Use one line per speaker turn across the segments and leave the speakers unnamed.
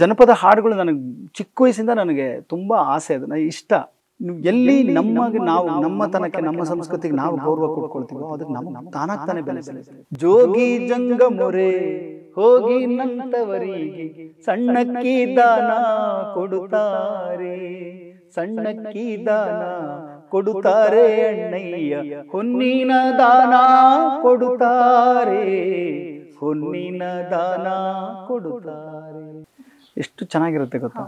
ಜನಪದ ಹಾಡುಗಳು ನನಗೆ ಚಿಕ್ಕ ವಯಸ್ಸಿಂದ ನನಗೆ ತುಂಬ ಆಸೆ ಅದು ನನಗೆ ಇಷ್ಟ ಎಲ್ಲಿ ನಮ್ಮ ನಾವು ನಮ್ಮ ತನಕ್ಕೆ ನಮ್ಮ ಸಂಸ್ಕೃತಿಗೆ ನಾವು ಗೌರವ ಕೊಟ್ಕೊಳ್ತೀವೋ ಅದಕ್ಕೆ ನಮಗೆ ತಾನಾಗ್ತಾನೆ ತಾನೇ ಬೆಲೆ ಜೋಗಿ ಜಂಗ ಮೊರೆ ಹೋಗಿ ನಂತವರಿಗೆ ಸಣ್ಣಕ್ಕಿ ದಾನ ಕೊಡುತ್ತಾರೆ ಸಣ್ಣಕ್ಕಿ ದಾನ ಕೊಡುತ್ತಾರೆ ಅಣ್ಣಯ್ಯ ಹೊನ್ನಿನ ದಾನ ಕೊಡುತ್ತಾರೆ ಹೊನ್ನಿನ ದಾನ ಕೊಡುತ್ತಾರೆ ಎಷ್ಟು ಚೆನ್ನಾಗಿರುತ್ತೆ ಗೊತ್ತಾ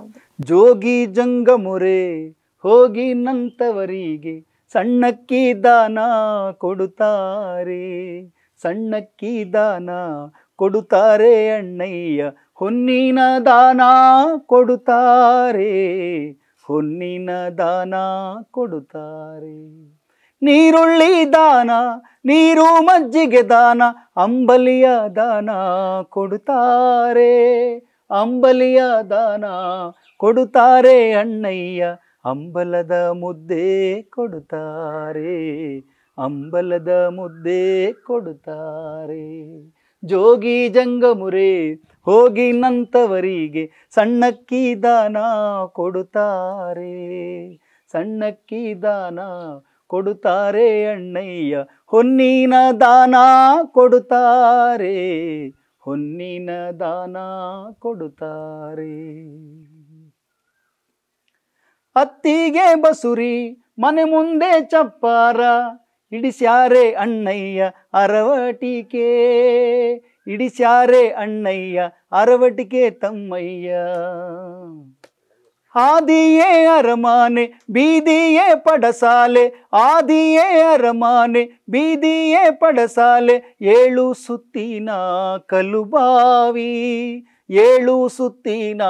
ಜೋಗಿ ಜಂಗಮುರೆ ಹೋಗಿ ನಂತವರಿಗೆ ಸಣ್ಣಕ್ಕಿ ದಾನ ಕೊಡುತ್ತಾರೆ ಸಣ್ಣಕ್ಕಿ ದಾನ ಕೊಡುತ್ತಾರೆ ಅಣ್ಣಯ್ಯ ಹೊನ್ನಿನ ದಾನ ಕೊಡುತ್ತಾರೆ ಹೊನ್ನಿನ ದಾನ ಕೊಡುತ್ತಾರೆ ನೀರುಳ್ಳಿ ದಾನ ನೀರು ಮಜ್ಜಿಗೆ ದಾನ ಅಂಬಲಿಯ ದಾನ ಕೊಡುತ್ತಾರೆ ಅಂಬಲಿಯ ದಾನ ಕೊಡುತ್ತಾರೆ ಅಣ್ಣಯ್ಯ ಅಂಬಲದ ಮುದ್ದೆ ಕೊಡುತ್ತಾರೆ ಅಂಬಲದ ಮುದ್ದೆ ಕೊಡುತ್ತಾರೆ ಜೋಗಿ ಜಂಗಮುರೆ ಹೋಗಿ ನಂತವರಿಗೆ ಸಣ್ಣಕ್ಕಿ ದಾನ ಕೊಡುತ್ತಾರೆ ಸಣ್ಣಕ್ಕಿ ದಾನ ಕೊಡುತ್ತಾರೆ ಅಣ್ಣಯ್ಯ ಹೊನ್ನಿನ ದಾನ ಕೊಡುತ್ತಾರೆ ಹೊನ್ನಿನ ದಾನ ಕೊಡುತ್ತಾರೆ ಅತ್ತಿಗೆ ಬಸುರಿ ಮನೆ ಮುಂದೆ ಚಪ್ಪಾರ ಇಡಿಸ್ಯಾರೆ ಅಣ್ಣಯ್ಯ ಅರವಟಿಕೆ ಇಡಿಸ್ಯಾರೆ ಅಣ್ಣಯ್ಯ ಅರವಟಿಕೆ ತಮ್ಮಯ್ಯ ಆದಿಯೇ ಅರಮಾನೆ ಬೀದಿಯೇ ಪಡಸಾಲೆ ಆದಿಯೇ ಅರಮಾನೆ ಬೀದಿಯೇ ಪಡಸಾಲೆ ಏಳು ಸುತ್ತಿನ ಕಲುಬಾವಿ ಏಳು ಸುತ್ತಿನ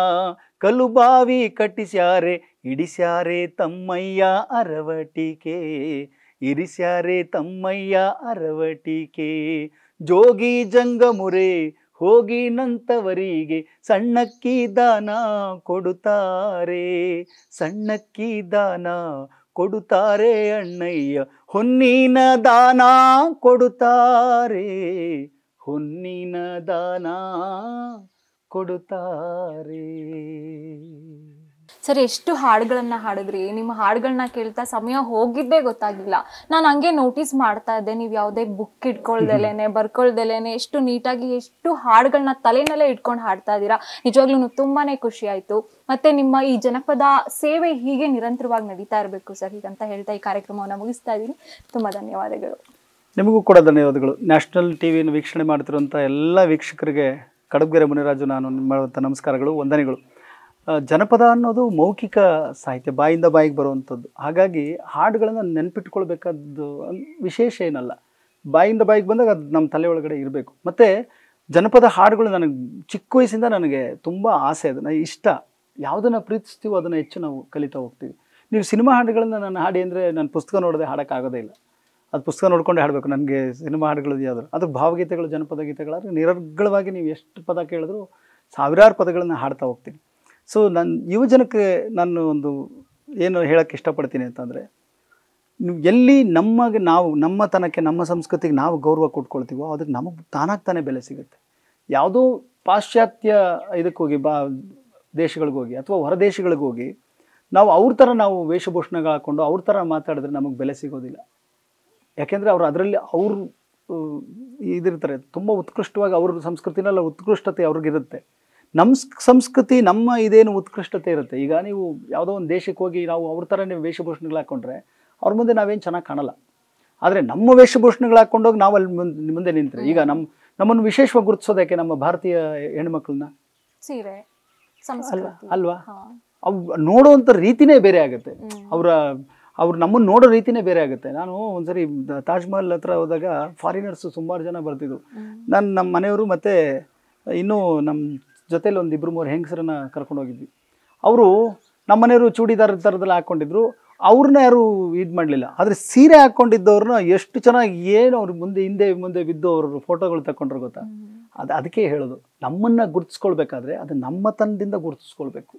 ಕಲುಬಾವಿ ಕಟ್ಟಿಸ್ಯಾರೆ ಇಡಿಸ್ಯಾರೆ ತಮ್ಮಯ್ಯ ಅರವಟಿಕೆ ಇರಿಸ್ಯಾರೆ ತಮ್ಮಯ್ಯ ಅರವಟಿಕೆ ಜೋಗಿ ಜಂಗಮುರೆ ಹೋಗಿ ನಂತವರಿಗೆ ಸಣ್ಣಕ್ಕಿ ದಾನ ಕೊಡುತ್ತಾರೆ ಸಣ್ಣಕ್ಕಿ ದಾನ ಕೊಡುತ್ತಾರೆ ಅಣ್ಣಯ್ಯ ಹೊನ್ನಿನ ದಾನ ಕೊಡುತ್ತಾರೆ ಹೊನ್ನಿನ ದಾನ ಕೊಡುತ್ತಾರೆ ಸರ್ ಎಷ್ಟು ಹಾಡುಗಳನ್ನು ಹಾಡಿದ್ರಿ ನಿಮ್ಮ ಹಾಡುಗಳನ್ನ ಕೇಳ್ತಾ ಸಮಯ ಹೋಗಿದ್ದೇ ಗೊತ್ತಾಗಿಲ್ಲ ನಾನು ಹಂಗೆ ನೋಟಿಸ್ ಮಾಡ್ತಾ ಇದ್ದೆ ನೀವು ಯಾವುದೇ ಬುಕ್ ಇಟ್ಕೊಳ್ದಲೇನೆ ಬರ್ಕೊಳ್ದಲೇನೆ ಎಷ್ಟು ನೀಟಾಗಿ ಎಷ್ಟು ಹಾಡುಗಳನ್ನ ತಲೆನಲ್ಲೇ ಇಟ್ಕೊಂಡು ಹಾಡ್ತಾ ಇದ್ದೀರಾ ನಿಜವಾಗ್ಲೂ ತುಂಬಾ ಖುಷಿ ಆಯಿತು ಮತ್ತೆ ನಿಮ್ಮ ಈ ಜನಪದ ಸೇವೆ ಹೀಗೆ ನಿರಂತರವಾಗಿ ನಡೀತಾ ಇರಬೇಕು ಸರ್ ಹೀಗಂತ ಹೇಳ್ತಾ ಈ ಕಾರ್ಯಕ್ರಮವನ್ನು ಮುಗಿಸ್ತಾ ಇದ್ದೀನಿ ತುಂಬ ಧನ್ಯವಾದಗಳು ನಿಮಗೂ ಕೂಡ ಧನ್ಯವಾದಗಳು ನ್ಯಾಷನಲ್ ಟಿ ವಿಯನ್ನು ವೀಕ್ಷಣೆ ಮಾಡ್ತಿರುವಂಥ ಎಲ್ಲ ವೀಕ್ಷಕರಿಗೆ ಕಡಬ್ಗೆರೆ ಮುನಿರಾಜು ನಾನು ನಿಮ್ಮ ನಮಸ್ಕಾರಗಳು ವಂದನೆಗಳು ಜನಪದ ಅನ್ನೋದು ಮೌಖಿಕ ಸಾಹಿತ್ಯ ಬಾಯಿಂದ ಬಾಯಿಗೆ ಬರುವಂಥದ್ದು ಹಾಗಾಗಿ ಹಾಡುಗಳನ್ನು ನೆನ್ಪಿಟ್ಕೊಳ್ಬೇಕಾದ್ದು ವಿಶೇಷ ಏನಲ್ಲ ಬಾಯಿಂದ ಬಾಯಿಗೆ ಬಂದಾಗ ಅದು ನಮ್ಮ ತಲೆ ಒಳಗಡೆ ಇರಬೇಕು ಮತ್ತು ಜನಪದ ಹಾಡುಗಳು ನನಗೆ ಚಿಕ್ಕ ವಯಸ್ಸಿಂದ ನನಗೆ ತುಂಬ ಆಸೆ ಅದನ್ನು ಇಷ್ಟ ಯಾವುದನ್ನು ಪ್ರೀತಿಸ್ತೀವೋ ಅದನ್ನು ಹೆಚ್ಚು ನಾವು ಕಲಿತಾ ಹೋಗ್ತೀವಿ ನೀವು ಸಿನಿಮಾ ಹಾಡುಗಳನ್ನು ನಾನು ಹಾಡಿ ಅಂದರೆ ನಾನು ಪುಸ್ತಕ ನೋಡದೆ ಹಾಡೋಕ್ಕಾಗೋದೇ ಇಲ್ಲ ಅದು ಪುಸ್ತಕ ನೋಡಿಕೊಂಡು ಹಾಡಬೇಕು ನನಗೆ ಸಿನಿಮಾ ಹಾಡುಗಳು ಯಾವ್ದಾದ್ರು ಅದು ಭಾವಗೀತೆಗಳು ಜನಪದ ಗೀತೆಗಳಾದರೆ ನಿರರ್ಗಳವಾಗಿ ನೀವು ಎಷ್ಟು ಪದ ಕೇಳಿದ್ರು ಸಾವಿರಾರು ಪದಗಳನ್ನು ಹಾಡ್ತಾ ಹೋಗ್ತೀನಿ ಸೊ ನನ್ನ ಯುವಜನಕ್ಕೆ ನಾನು ಒಂದು ಏನು ಹೇಳೋಕ್ಕೆ ಇಷ್ಟಪಡ್ತೀನಿ ಅಂತಂದರೆ ಎಲ್ಲಿ ನಮಗೆ ನಾವು ನಮ್ಮತನಕ್ಕೆ ನಮ್ಮ ಸಂಸ್ಕೃತಿಗೆ ನಾವು ಗೌರವ ಕೊಟ್ಕೊಳ್ತೀವೋ ಅದಕ್ಕೆ ನಮಗೆ ತಾನಾಗಿ ತಾನೇ ಬೆಲೆ ಸಿಗುತ್ತೆ ಯಾವುದೋ ಪಾಶ್ಚಾತ್ಯ ಇದಕ್ಕೋಗಿ ಬಾ ದೇಶಗಳಿಗೋಗಿ ಅಥವಾ ಹೊರ ದೇಶಗಳಿಗೋಗಿ ನಾವು ಅವ್ರ ಥರ ನಾವು ವೇಷಭೂಷಣಗಳು ಹಾಕ್ಕೊಂಡು ಅವ್ರ ಥರ ಮಾತಾಡಿದ್ರೆ ನಮಗೆ ಬೆಲೆ ಸಿಗೋದಿಲ್ಲ ಯಾಕೆಂದರೆ ಅವರು ಅದರಲ್ಲಿ ಅವರು ಇದಿರ್ತಾರೆ ತುಂಬ ಉತ್ಕೃಷ್ಟವಾಗಿ ಅವ್ರ ಸಂಸ್ಕೃತಿನೆಲ್ಲ ಉತ್ಕೃಷ್ಟತೆ ಅವ್ರಿಗಿರುತ್ತೆ ನಮ್ಮ ಸಂಸ್ಕೃತಿ ನಮ್ಮ ಇದೇನು ಉತ್ಕೃಷ್ಟತೆ ಇರುತ್ತೆ ಈಗ ನೀವು ಯಾವುದೋ ಒಂದು ದೇಶಕ್ಕೆ ಹೋಗಿ ನಾವು ಅವ್ರ ಥರನೇ ವೇಷಭೂಷಣಗಳು ಹಾಕ್ಕೊಂಡ್ರೆ ಅವ್ರ ಮುಂದೆ ನಾವೇನು ಚೆನ್ನಾಗಿ ಕಾಣಲ್ಲ ಆದರೆ ನಮ್ಮ ವೇಷಭೂಷಣಗಳು ಹಾಕ್ಕೊಂಡೋಗಿ ನಾವು ಅಲ್ಲಿ ಮುಂದೆ ಮುಂದೆ ನಿಂತರೆ ಈಗ ನಮ್ಮ ನಮ್ಮನ್ನು ವಿಶೇಷವಾಗಿ ಗುರುತಿಸೋದಕ್ಕೆ ನಮ್ಮ ಭಾರತೀಯ ಹೆಣ್ಮಕ್ಳನ್ನ ಸೀರೆ ಅಲ್ವಾ ಅಲ್ವಾ ಅವ್ ನೋಡುವಂಥ ರೀತಿನೇ ಬೇರೆ ಆಗುತ್ತೆ ಅವರ ಅವ್ರು ನಮ್ಮನ್ನು ನೋಡೋ ರೀತಿನೇ ಬೇರೆ ಆಗುತ್ತೆ ನಾನು ಒಂದ್ಸರಿ ತಾಜ್ಮಹಲ್ ಹತ್ರ ಹೋದಾಗ ಫಾರಿನರ್ಸ್ ಸುಮಾರು ಜನ ಬರ್ತಿದ್ರು ನಾನು ನಮ್ಮ ಮನೆಯವರು ಮತ್ತು ಇನ್ನೂ ನಮ್ಮ ಜೊತೇಲಿ ಒಂದು ಇಬ್ಬರು ಮೂರು ಹೆಂಗಸರನ್ನ ಕರ್ಕೊಂಡು ಹೋಗಿದ್ವಿ ಅವರು ನಮ್ಮನೆಯವರು ಚೂಡಿದಾರ ಥರದಲ್ಲಿ ಹಾಕ್ಕೊಂಡಿದ್ರು ಅವ್ರನ್ನ ಯಾರು ಇದು ಮಾಡಲಿಲ್ಲ ಆದರೆ ಸೀರೆ ಹಾಕ್ಕೊಂಡಿದ್ದವ್ರನ್ನ ಎಷ್ಟು ಚೆನ್ನಾಗಿ ಏನು ಅವ್ರ ಮುಂದೆ ಹಿಂದೆ ಮುಂದೆ ಬಿದ್ದು ಅವ್ರ ಫೋಟೋಗಳು ತಗೊಂಡ್ರು ಗೊತ್ತಾ ಅದು ಅದಕ್ಕೆ ಹೇಳೋದು ನಮ್ಮನ್ನು ಗುರುತಿಸ್ಕೊಳ್ಬೇಕಾದ್ರೆ ಅದು ನಮ್ಮ ತನದಿಂದ ಗುರುತಿಸ್ಕೊಳ್ಬೇಕು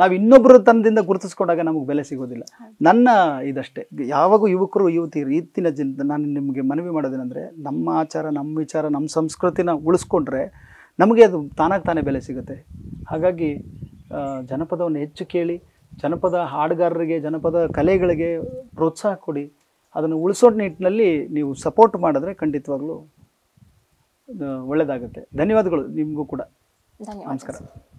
ನಾವು ಇನ್ನೊಬ್ಬರ ತನದಿಂದ ಗುರುತಿಸ್ಕೊಂಡಾಗ ನಮಗೆ ಬೆಲೆ ಸಿಗೋದಿಲ್ಲ ನನ್ನ ಇದಷ್ಟೇ ಯಾವಾಗೂ ಯುವಕರು ಯುವತಿ ಇತ್ತಿನ ಜನ ನಾನು ನಿಮಗೆ ಮನವಿ ಮಾಡೋದೇನೆಂದರೆ ನಮ್ಮ ಆಚಾರ ನಮ್ಮ ವಿಚಾರ ನಮ್ಮ ಸಂಸ್ಕೃತಿನ ಉಳಿಸ್ಕೊಂಡ್ರೆ ನಮಗೆ ಅದು ತಾನಾಗ ತಾನೇ ಬೆಲೆ ಸಿಗುತ್ತೆ ಹಾಗಾಗಿ ಜನಪದವನ್ನು ಹೆಚ್ಚು ಕೇಳಿ ಜನಪದ ಹಾಡುಗಾರರಿಗೆ ಜನಪದ ಕಲೆಗಳಿಗೆ ಪ್ರೋತ್ಸಾಹ ಕೊಡಿ ಅದನ್ನು ಉಳಿಸೋ ನಿಟ್ಟಿನಲ್ಲಿ ನೀವು ಸಪೋರ್ಟ್ ಮಾಡಿದ್ರೆ ಖಂಡಿತವಾಗ್ಲೂ ಒಳ್ಳೆಯದಾಗುತ್ತೆ ಧನ್ಯವಾದಗಳು ನಿಮಗೂ ಕೂಡ ನಮಸ್ಕಾರ